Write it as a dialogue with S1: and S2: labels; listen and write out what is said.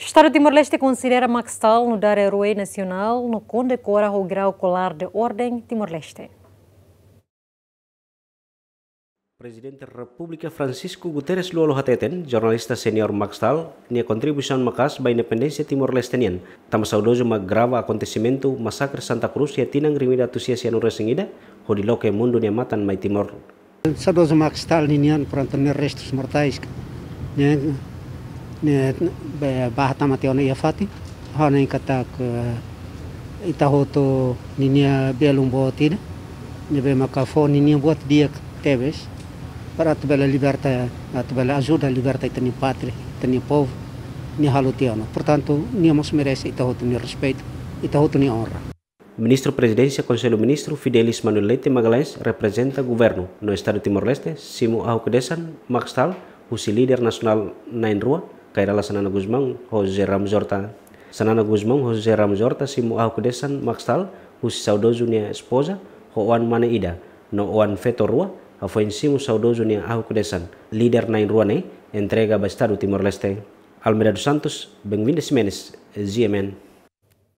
S1: Estado Timor-Leste considera Maxtal no dar herói nacional no condecora o grau colar de ordem Timor-Leste.
S2: Presidente da República Francisco Guterres Lualo Hateten, jornalista senior Maxtal, nia contribuição macas a independência timor-lestenian. Tama saudoso uma grave acontecimento massacre Santa Cruz e tinang rimida tusia sianu resengida, hodiloke mundo nia matan mai timor.
S3: Saudoso Maxtal ninian pronto restos mortais. Nia bahatamat ona ia fati hona ikatak ita hoto ninia belum botida be makafo ninia buat dia tebes para bela liberta bela ajuda liberta ita ni pátria ita ni povo ni halutiano portanto nemos merece ita hoto ni respeito ita hoto ni honra
S2: ministro Presidencia Conselho Ministro Fidelis Manuel Leite Magalhães representa governo no estado Timor-Leste, Simo Auquedesan, Maxtal, o líder nacional na Enrua, kairala sanana guzmang hoze ramzorta sanana guzmang hoze ramzorta mu au kudesan makstal husi Zunia esposa ho wan mana ida no wan feto rua mu simu saudozunia au kudesan leader nain nei entrega bastado timor leste Almeida dos Santos, Benvinda Simenes, GMN.